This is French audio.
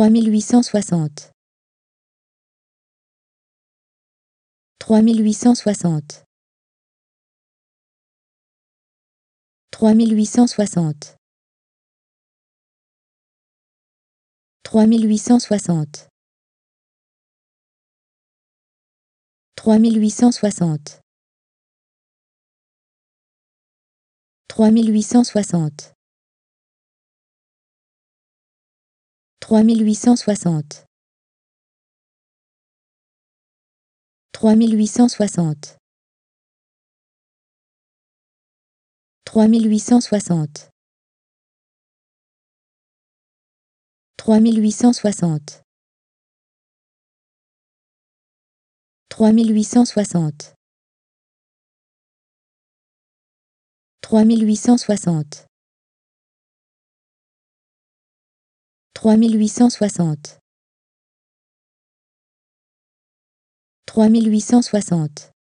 3860 3860 3860 3860 3860 3860 3860 3860 3860 3860 3860 3860 Trois mille huit cent soixante. Trois mille huit cent soixante.